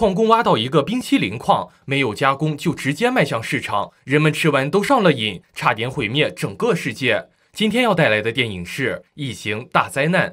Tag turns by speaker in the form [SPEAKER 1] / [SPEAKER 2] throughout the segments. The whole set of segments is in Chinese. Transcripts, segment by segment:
[SPEAKER 1] 矿工挖到一个冰淇淋矿，没有加工就直接卖向市场，人们吃完都上了瘾，差点毁灭整个世界。今天要带来的电影是《异形大灾难》。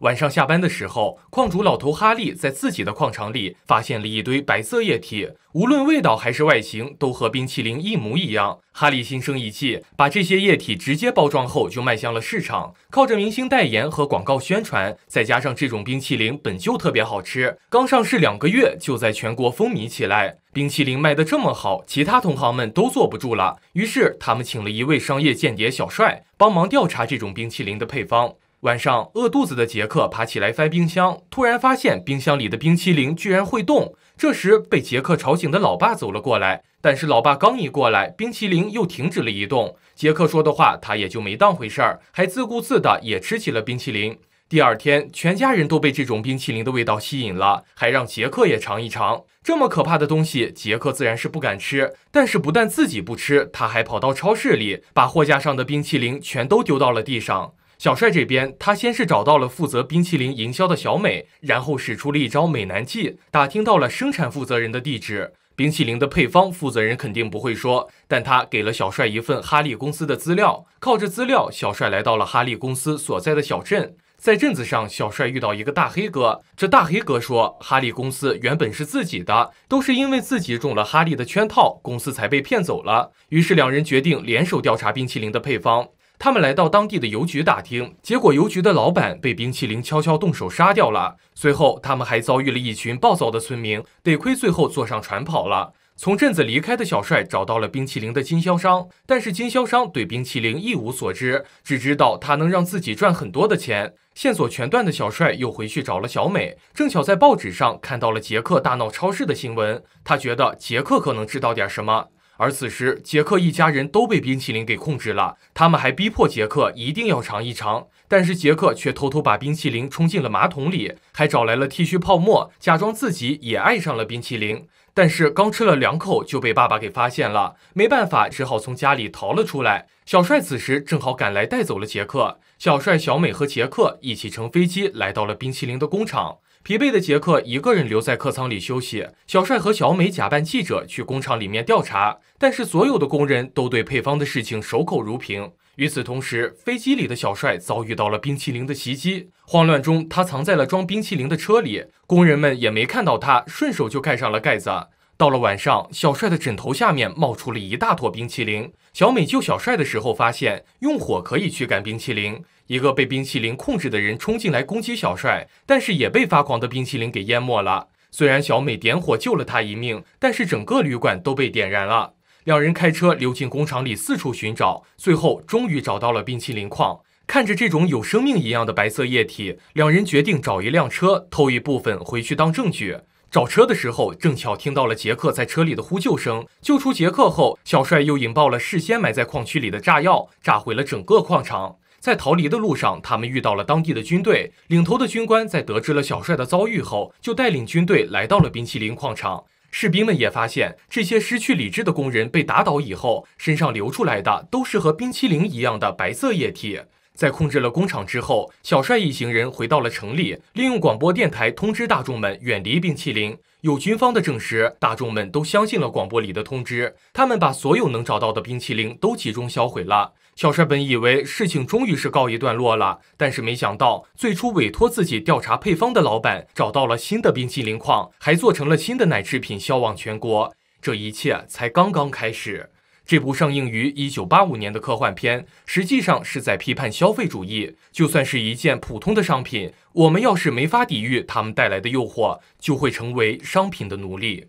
[SPEAKER 1] 晚上下班的时候，矿主老头哈利在自己的矿场里发现了一堆白色液体，无论味道还是外形都和冰淇淋一模一样。哈利心生一计，把这些液体直接包装后就卖向了市场。靠着明星代言和广告宣传，再加上这种冰淇淋本就特别好吃，刚上市两个月就在全国风靡起来。冰淇淋卖得这么好，其他同行们都坐不住了，于是他们请了一位商业间谍小帅帮忙调查这种冰淇淋的配方。晚上饿肚子的杰克爬起来翻冰箱，突然发现冰箱里的冰淇淋居然会动。这时被杰克吵醒的老爸走了过来，但是老爸刚一过来，冰淇淋又停止了移动。杰克说的话他也就没当回事儿，还自顾自的也吃起了冰淇淋。第二天，全家人都被这种冰淇淋的味道吸引了，还让杰克也尝一尝。这么可怕的东西，杰克自然是不敢吃。但是不但自己不吃，他还跑到超市里把货架上的冰淇淋全都丢到了地上。小帅这边，他先是找到了负责冰淇淋营销的小美，然后使出了一招美男计，打听到了生产负责人的地址。冰淇淋的配方，负责人肯定不会说，但他给了小帅一份哈利公司的资料。靠着资料，小帅来到了哈利公司所在的小镇。在镇子上，小帅遇到一个大黑哥。这大黑哥说，哈利公司原本是自己的，都是因为自己中了哈利的圈套，公司才被骗走了。于是两人决定联手调查冰淇淋的配方。他们来到当地的邮局打听，结果邮局的老板被冰淇淋悄悄动手杀掉了。随后，他们还遭遇了一群暴躁的村民，得亏最后坐上船跑了。从镇子离开的小帅找到了冰淇淋的经销商，但是经销商对冰淇淋一无所知，只知道他能让自己赚很多的钱。线索全断的小帅又回去找了小美，正巧在报纸上看到了杰克大闹超市的新闻，他觉得杰克可能知道点什么。而此时，杰克一家人都被冰淇淋给控制了。他们还逼迫杰克一定要尝一尝，但是杰克却偷偷把冰淇淋冲进了马桶里，还找来了剃须泡沫，假装自己也爱上了冰淇淋。但是刚吃了两口就被爸爸给发现了，没办法，只好从家里逃了出来。小帅此时正好赶来，带走了杰克。小帅、小美和杰克一起乘飞机来到了冰淇淋的工厂。疲惫的杰克一个人留在客舱里休息，小帅和小美假扮记者去工厂里面调查，但是所有的工人都对配方的事情守口如瓶。与此同时，飞机里的小帅遭遇到了冰淇淋的袭击，慌乱中他藏在了装冰淇淋的车里，工人们也没看到他，顺手就盖上了盖子。到了晚上，小帅的枕头下面冒出了一大坨冰淇淋。小美救小帅的时候发现，用火可以驱赶冰淇淋。一个被冰淇淋控制的人冲进来攻击小帅，但是也被发狂的冰淇淋给淹没了。虽然小美点火救了他一命，但是整个旅馆都被点燃了。两人开车溜进工厂里四处寻找，最后终于找到了冰淇淋矿。看着这种有生命一样的白色液体，两人决定找一辆车偷一部分回去当证据。找车的时候，正巧听到了杰克在车里的呼救声。救出杰克后，小帅又引爆了事先埋在矿区里的炸药，炸毁了整个矿场。在逃离的路上，他们遇到了当地的军队。领头的军官在得知了小帅的遭遇后，就带领军队来到了冰淇淋矿场。士兵们也发现，这些失去理智的工人被打倒以后，身上流出来的都是和冰淇淋一样的白色液体。在控制了工厂之后，小帅一行人回到了城里，利用广播电台通知大众们远离冰淇淋。有军方的证实，大众们都相信了广播里的通知，他们把所有能找到的冰淇淋都集中销毁了。小帅本以为事情终于是告一段落了，但是没想到，最初委托自己调查配方的老板找到了新的冰淇淋矿，还做成了新的奶制品销往全国。这一切才刚刚开始。这部上映于一九八五年的科幻片，实际上是在批判消费主义。就算是一件普通的商品，我们要是没法抵御他们带来的诱惑，就会成为商品的奴隶。